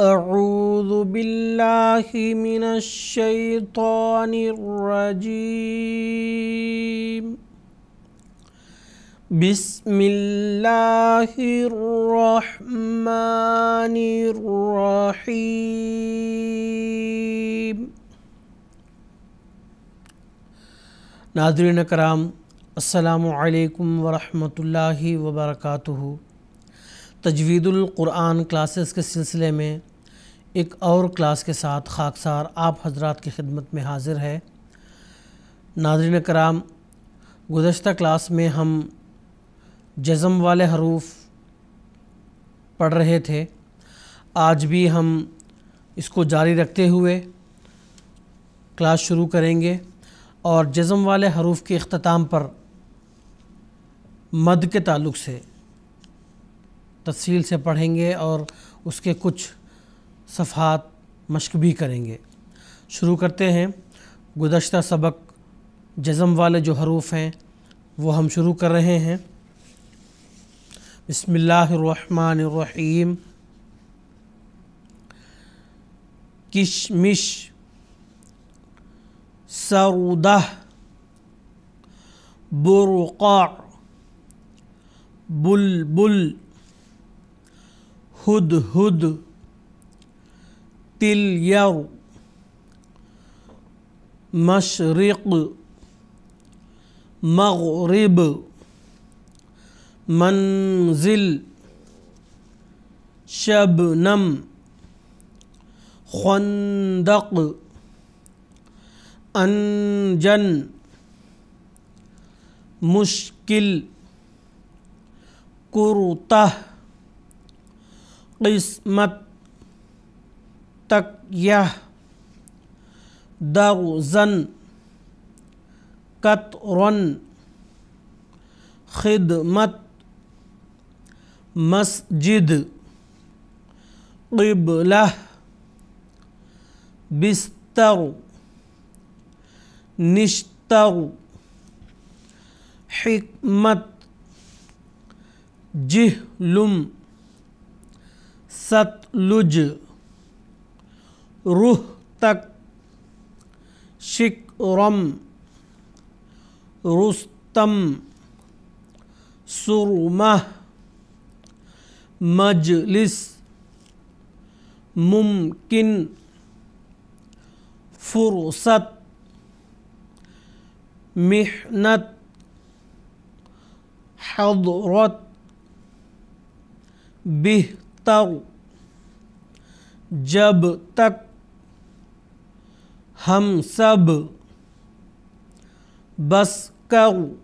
أعوذ بالله من الشيطان الرجيم بسم الله الرحمن الرحيم Nadreen कराम असलकम वरहमल वर्का तजवीदुल्कुरान क्लासेस के सिलसिले में एक और क्लास के साथ खाकसार आप हजरात की खिदमत में हाजिर है नाजरन कराम गुज्त क्लास में हम जज़म वाले हरूफ पढ़ रहे थे आज भी हम इसको जारी रखते हुए क्लास शुरू करेंगे और जज़म वाले हरूफ के अख्ताम पर मद के ताल्लुक से तफसील से पढ़ेंगे और उसके कुछ सफ़ात मश्क भी करेंगे शुरू करते हैं गुज्त सबक जज़म वाले जो हरूफ हैं वो हम शुरू कर रहे हैं बसमीम किशमिश सरूदा बुरक़ा बुलबुल हुद हुद तिलयर मशरक़ मगरब मंजिल शबनम खंदक अनजन मुश्किल कुरता किस्मत तक यह दगज़न कतरन खिदमत मस्जिद क़िबला बिस्तर निश्तर हमत जिहलुम सतलुज रूह तक शिकरम रुस्तम सुरमह मजलिस मुमकिन फुर्सत मेहनत हजरत बेहतर जब तक हम सब बस कर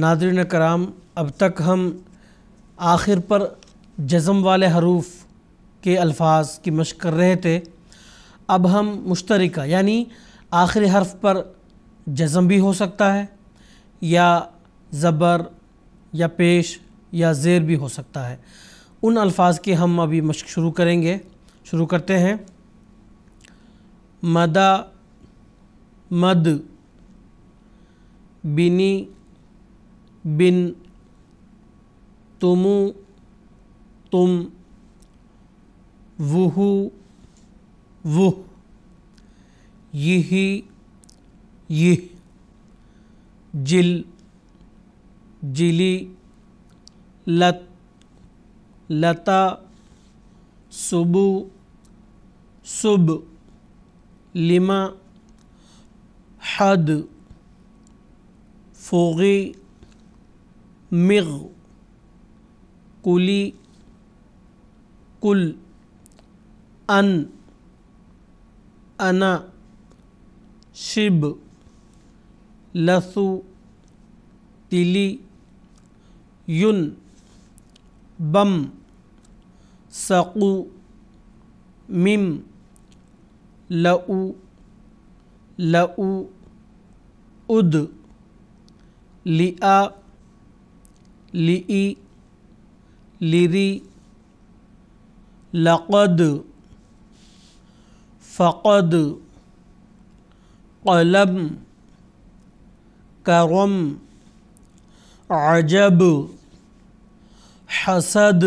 नादरी ने कराम अब तक हम आखिर पर जज़म वाले हरूफ के अल्फाज की मश्क कर रहे थे अब हम मुश्तरका यानी आखिरी हर्फ पर जज़म भी हो सकता है या ज़बर या पेश या ज़ेर भी हो सकता है उन अल्फाज की हम अभी मश्क शुरू करेंगे शुरू करते हैं मदा मद बिनी बिन तुमु तुम वुहु वुह यही यह जिल जिली लत लता सुबु सुब लिमा हद फोगी मिग कुली कुल अन अना शिब लसु तिली युन بم سقو مم لأو لأو أد لئا لئي لري لقد فقد قلم كرم عجب حسد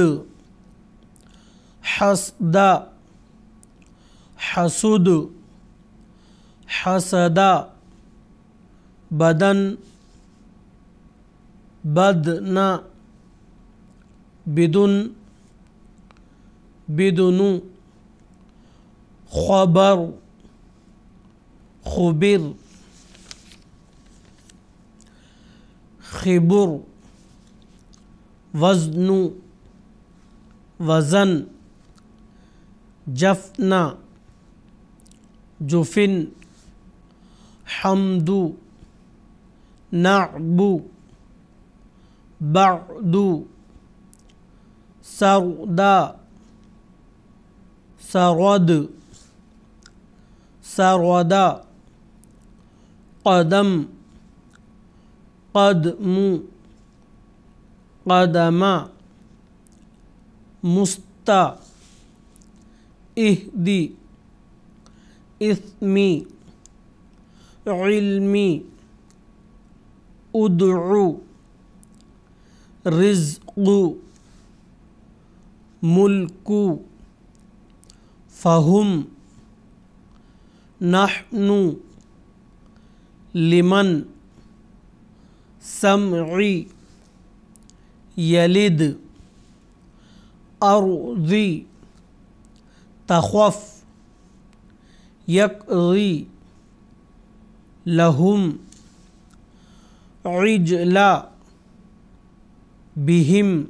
حسد حسد حسد بدن بدن بدون بدون خبر خبر خبر وزن وزن جفنا جفن حمد نعب بعد سرد سرد سرد قدم قدم कदमा मुस्ता इहदी इसमी इल्मी उदू रिजकु मुल्कु फ़हुम नहनु लिमन समई يلد أرضي تخف يقضي لهم عجلا بهم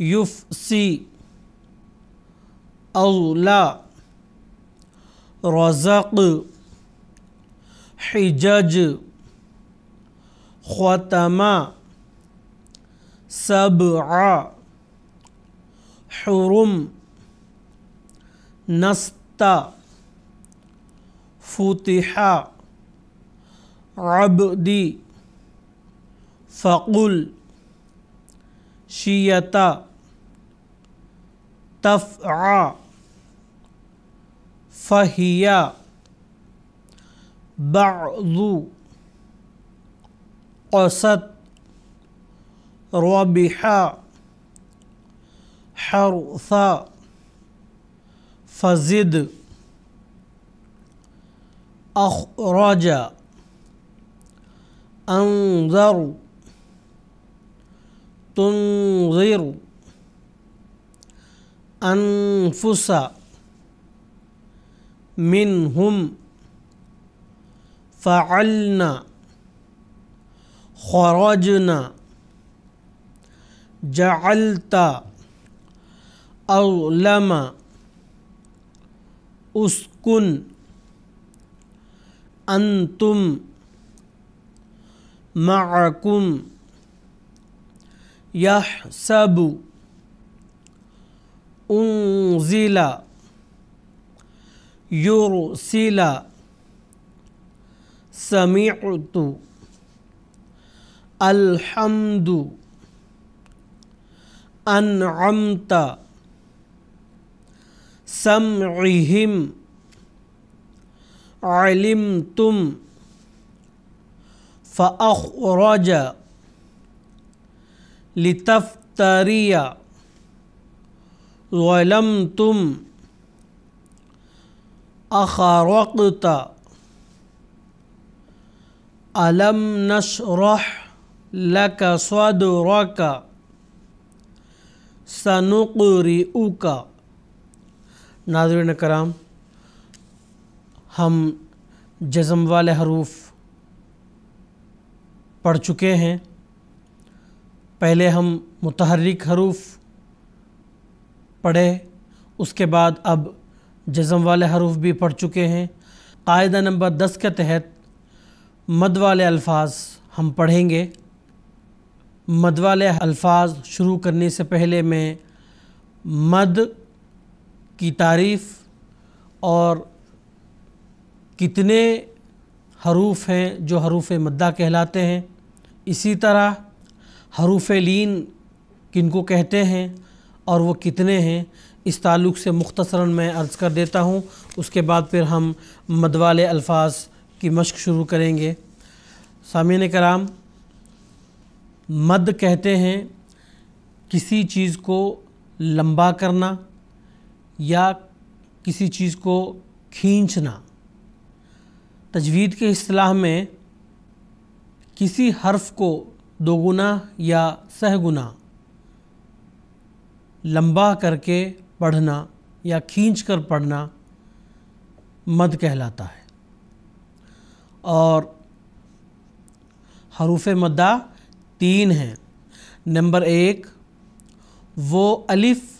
يفسي أولى رزق حجاج ختما سبع حرم نست فتح عبدي فقل شيتا تفعى فهي بعض قصد ربح حرث فزد أخرج أنذر تنذر أنفس منهم فعلنا خرجنا जलता अवलम उसकुन अंतुम माकुम यह सब उजिला युरसिला समीतु अलहमदु أنعمت سمعهم علمتم فأخرج لتفتري ظلمتم أخرقت ألم نشرح لك صدرك सनुकुरी उका नाजरन कराम हम जज़म वाले हरूफ पढ़ चुके हैं पहले हम मुतहरक हरूफ पढ़े उसके बाद अब जज़म वाले हरूफ भी पढ़ चुके हैं कायदा नंबर दस के तहत मद वाले अल्फाज हम पढ़ेंगे मद वाले अल्फाज शुरू करने से पहले मैं मद की तारीफ़ और कितने हरूफ हैं जो हरूफ मद्दा कहलाते हैं इसी तरह हरूफ लीन किनको कहते हैं और वो कितने हैं इस ताल्लुक़ से मुख्तसरन मैं अर्ज़ कर देता हूँ उसके बाद फिर हम मदवाल अल्फाज की मश्क शुरू करेंगे सामिन कराम मद कहते हैं किसी चीज़ को लंबा करना या किसी चीज़ को खींचना तजवीद के असलाह में किसी हर्फ को दोगुना या सहगुना लंबा करके पढ़ना या खींच कर पढ़ना मद कहलाता है और हरूफ मद्दा तीन हैं नंबर एक वो अलिफ़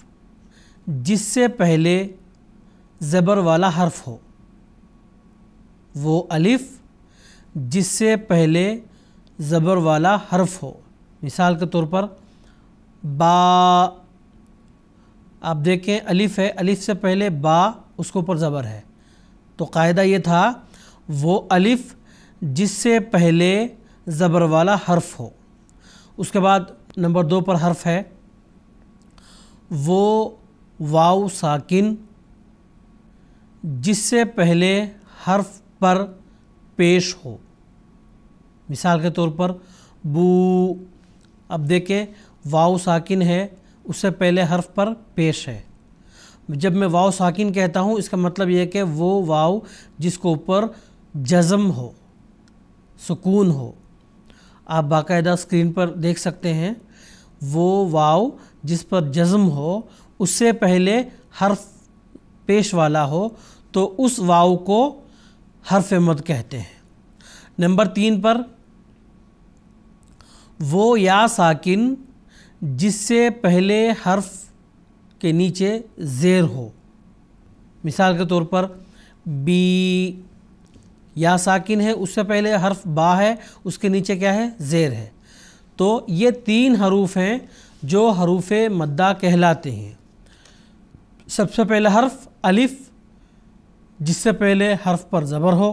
जिससे पहले ज़बर वाला हर्फ हो वो अलिफ़ जिससे पहले ज़बर वाला हर्फ हो मिसाल के तौर पर बा आप देखें अलिफ़ है अलिफ़ से पहले बा उसके ऊपर ज़बर है तो कायदा ये था वो अलिफ़ जिससे पहले ज़बर वाला हर्फ हो उसके बाद नंबर दो पर हर्फ है वो वाव साकिन जिससे पहले हर्फ पर पेश हो मिसाल के तौर पर बू अब देखे वाव साकिन है उससे पहले हर्फ पर पेश है जब मैं वाव साकिन कहता हूँ इसका मतलब यह कि वो वाव जिसको ऊपर जज़म हो सुकून हो आप बाकायदा स्क्रीन पर देख सकते हैं वो वाव जिस पर जज्म हो उससे पहले हर्फ पेश वाला हो तो उस वाव को हर्फ मद कहते हैं नंबर तीन पर वो या साकिन जिससे पहले हर्फ के नीचे ज़ेर हो मिसाल के तौर पर बी या साकिन है उससे पहले हर्फ बा है उसके नीचे क्या है ज़ेर है तो ये तीन हरूफ हैं जो हरूफ मद्दा कहलाते हैं सबसे पहला हर्फ अलिफ़ जिससे पहले हर्फ पर ज़बर हो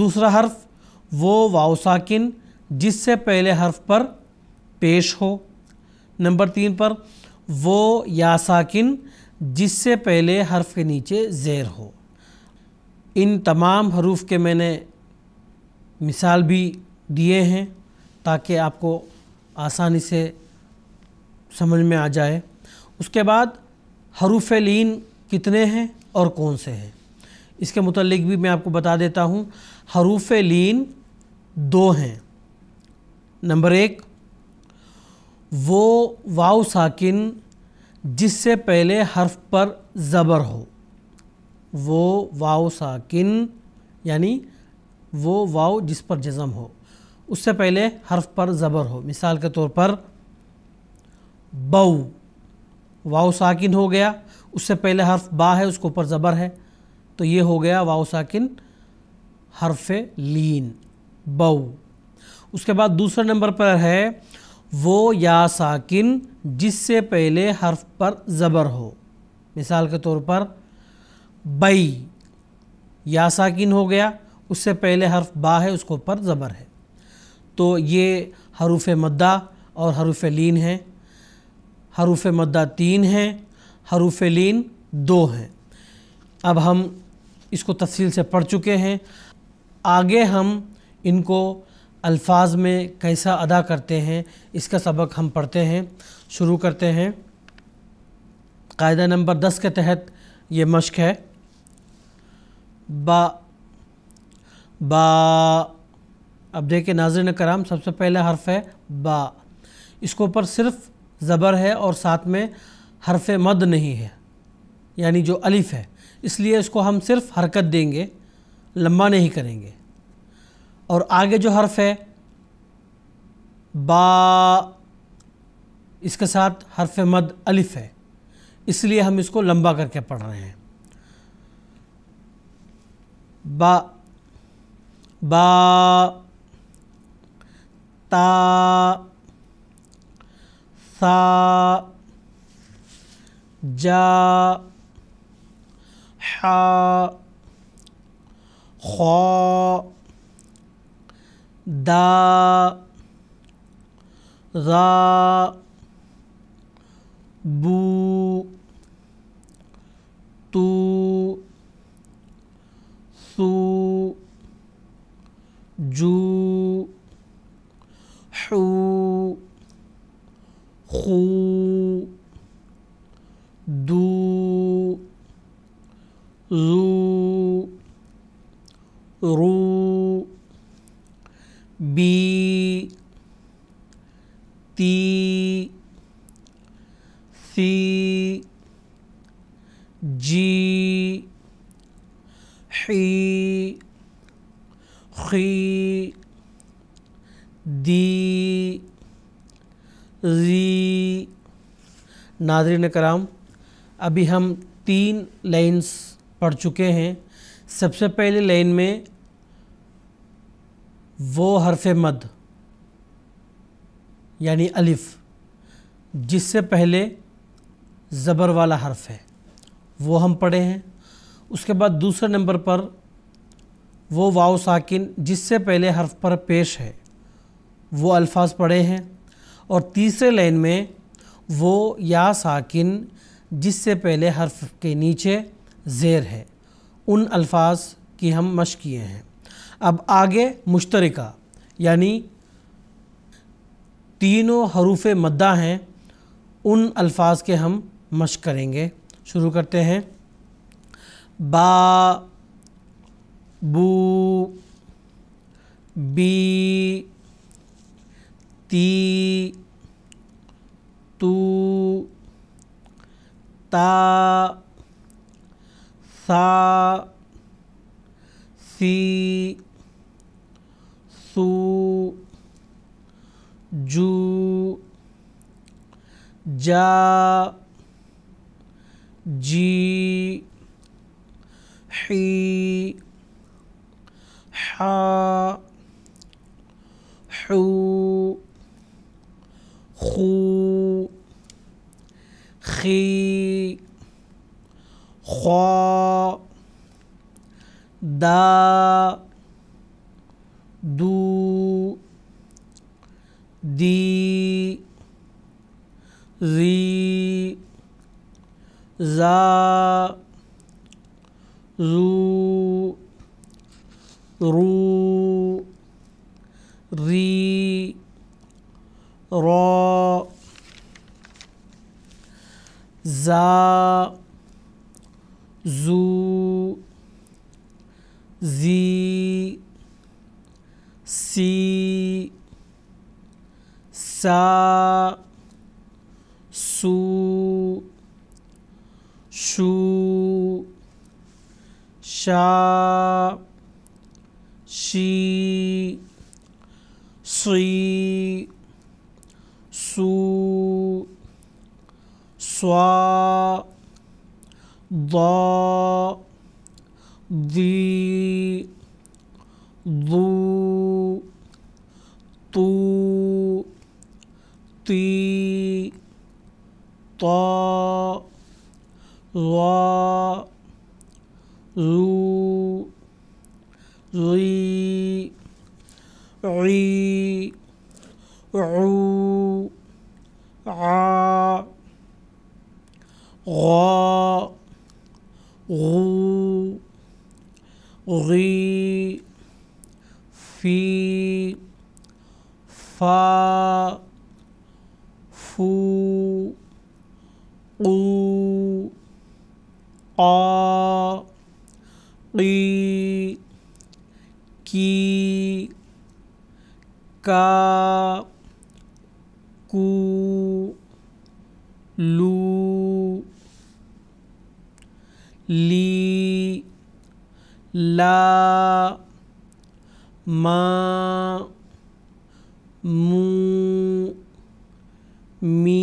दूसरा हर्फ वो वाव साकिन जिससे पहले हर्फ पर पेश हो नंबर तीन पर वो या साकिन जिससे पहले हर्फ के नीचे ज़ेर हो इन तमाम हरूफ के मैंने मिसाल भी दिए हैं ताकि आपको आसानी से समझ में आ जाए उसके बाद हरूफ लीन कितने हैं और कौन से हैं इसके मतलब भी मैं आपको बता देता हूँ हरूफ लीन दो हैं नंबर एक वो वाव साकिन जिससे पहले हर्फ पर ज़बर हो वो वाओ साकिन यानी वो वाओ जिस पर जज़म हो उससे पहले हर्फ पर ज़बर हो मिसाल के तौर पर बऊ वाओ साकिन हो गया उससे पहले हर्फ बा है उसके ऊपर ज़बर है तो ये हो गया वाओ साकिन हर्फ लीन बऊ उसके बाद दूसरे नंबर पर है वो या साकिन जिससे पहले हर्फ पर ज़बर हो मिसाल के तौर पर बई या साकिन हो गया उससे पहले हर्फ बा है उसको पर ज़बर है तो ये हरूफ मद्दा और हरूफ लीन हैं हरूफ मद्दा तीन हैं हरूफ लीन दो हैं अब हम इसको तफसील से पढ़ चुके हैं आगे हम इनको अल्फाज में कैसा अदा करते हैं इसका सबक हम पढ़ते हैं शुरू करते हैं कायदा नंबर दस के तहत ये मश्क है बा बा अब देखिए नाजरन कराम सबसे पहला हर्फ है बा इसके ऊपर सिर्फ ज़बर है और साथ में हर्फ मद नहीं है यानी जो अलिफ है इसलिए इसको हम सिर्फ हरकत देंगे लम्बा नहीं करेंगे और आगे जो हर्फ है बा इसके साथ हर्फ मद अलिफ है इसलिए हम इसको लम्बा करके पढ़ रहे हैं बा बा ता सा जा हा खा दा रा बू तू su ju नाजरन कराम अभी हम तीन लाइन्स पढ़ चुके हैं सबसे पहले लाइन में वो हरफ मद यानी अलिफ़ जिससे पहले ज़बर वाला हर्फ है वो हम पढ़े हैं उसके बाद दूसरे नंबर पर वो वाव साकिन जिससे पहले हर्फ पर पेश है वो अल्फाज पढ़े हैं और तीसरे लाइन में वो या साकिन जिससे पहले हर्फ के नीचे ज़ेर है उन अल्फाज की हम मश किए हैं अब आगे मुश्तरका यानी तीनों हरूफ मद्दा हैं उन अल्फाज के हम मश करेंगे शुरू करते हैं बा बू बी ती तु ता सा सी सु जु जा जी ही हा हू خو خي خوا دا دو دی زی زا زو رو ری را زا زو زی سی सा सु शु शा शी श्री स्वा ض ضي ضو طو طي طا ظا ظو ظي عي عو ع غا غو غي في فا فو قو قا قي की का कू लू ली ला मा मू मी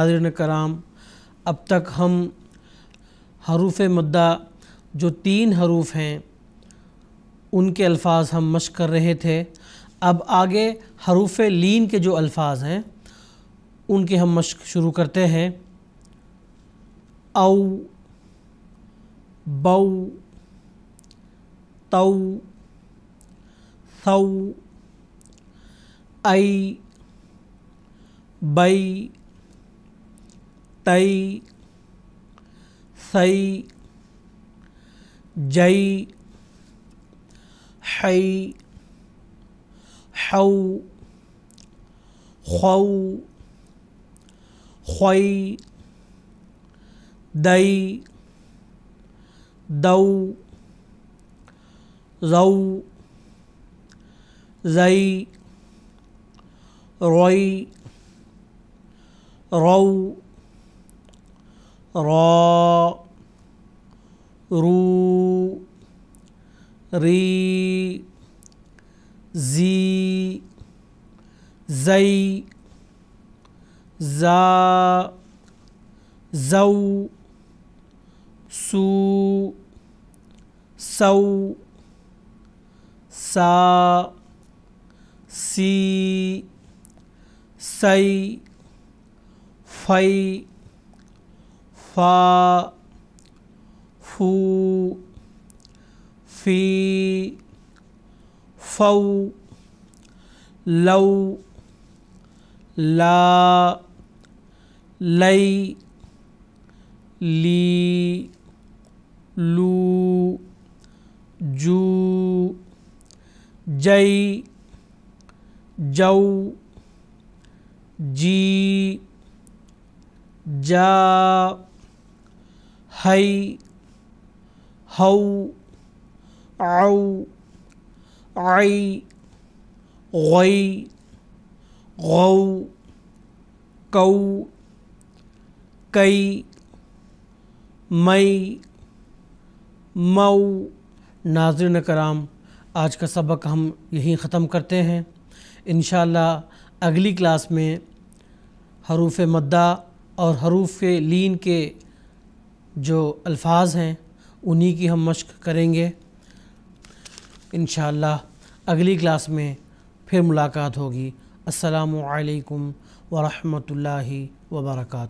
नाजरन कराम अब तक हम हरूफ मुद्दा जो तीन हरूफ हैं उनके अल्फाज हम मश्क कर रहे थे अब आगे हरूफ लीन के जो अल्फाज हैं उनके हम मश्क शुरू करते हैं औ बऊ तऊ सऊ ऐ बई tây xây dây hay hâu khâu khuây đây đâu dâu dây rồi râu रू री जी जई जा जऊ सू सौ सा सी सई फई फा फू फी फौ लौ ला लई ली लू जू जई जऊ जी जा हई हौ आऊ आई गई गौ कौ कई मई मऊ नाजरन कराम आज का सबक हम यहीं ख़त्म करते हैं इन अगली क्लास में हरूफ मद्दा और हरूफ लीन के जो अल्फाज हैं उन्हीं की हम मश्क करेंगे इन अगली क्लास में फिर मुलाकात होगी असलकम वरहमल वर्का